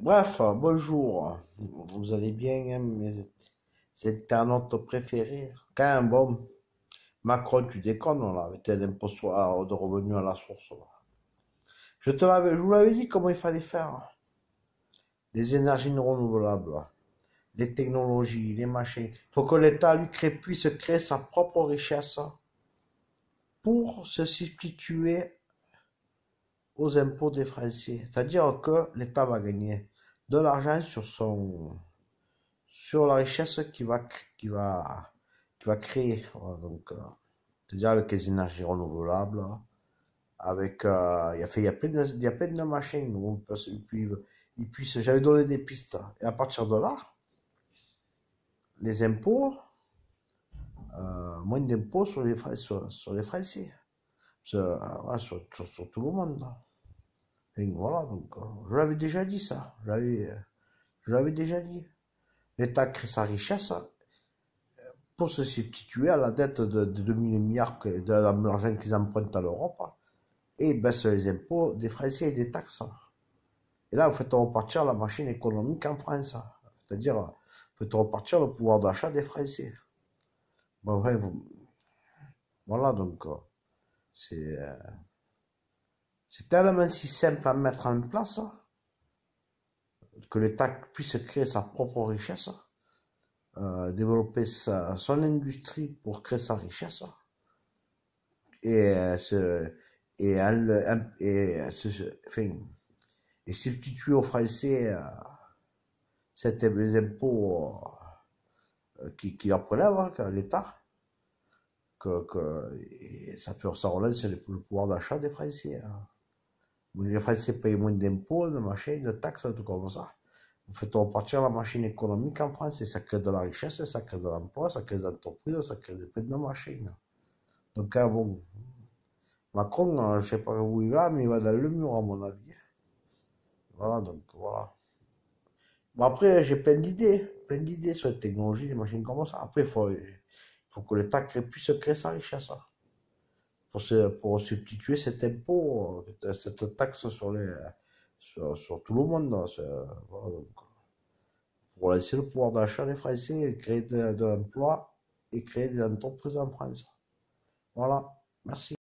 Bref, bonjour. Vous allez bien, hein, mais c'est un autre préféré. Quand même, Macron, tu déconnes, on avait tel impôt euh, de revenu à la source. Je te l'avais, je vous l'avais dit comment il fallait faire. Les énergies renouvelables, les technologies, les machines. Il faut que l'État lui crée, puisse créer sa propre richesse pour se substituer aux impôts des Français, c'est-à-dire que l'État va gagner de l'argent sur son sur la richesse qu'il va qui va va créer donc euh, c'est-à-dire avec les énergies renouvelables avec euh, il y a fait il y a plein de il machines où ils puissent j'avais donné des pistes et à partir de là les impôts euh, moins d'impôts sur les sur, les Français sur, tout le monde donc voilà, donc, euh, je l'avais déjà dit ça, euh, je l'avais, déjà dit. L'État crée sa richesse hein. pour se substituer à la dette de, 2 milliards de l'argent qu'ils empruntent à l'Europe hein, et baisse les impôts des Français et des taxes. Hein. Et là, vous faites repartir la machine économique en France. C'est-à-dire, vous faites repartir le pouvoir d'achat des Français. Bon, Voilà, donc, euh, c'est... C'est tellement si simple à mettre en place que l'État puisse créer sa propre richesse, euh, développer sa, son industrie pour créer sa richesse et, euh, et, et, euh, et substituer aux Français les impôts qui, qui leur prélèvent, l'État. Que, ça, fait, ça le pouvoir d'achat des Français. Hein. Vous Français faire moins d'impôts, de machines, de taxes, tout comme ça. Vous faites repartir la machine économique en France et ça crée de la richesse, ça crée de l'emploi, ça crée des entreprises, ça crée des de machines. Donc, ah, Macron, euh, je ne sais pas où il va, mais il va dans le mur, à mon avis. Voilà, donc voilà. après, j'ai plein d'idées, plein d'idées sur la technologie, les machines comme ça. Après, il faut, que que l'État puisse créer sa richesse. Hein pour, pour substituer cet impôt, euh, cette taxe sur, les, sur, sur tout le monde. Hein, pour laisser le pouvoir d'achat des Français, créer de l'emploi et créer des entreprises en France. Voilà, merci.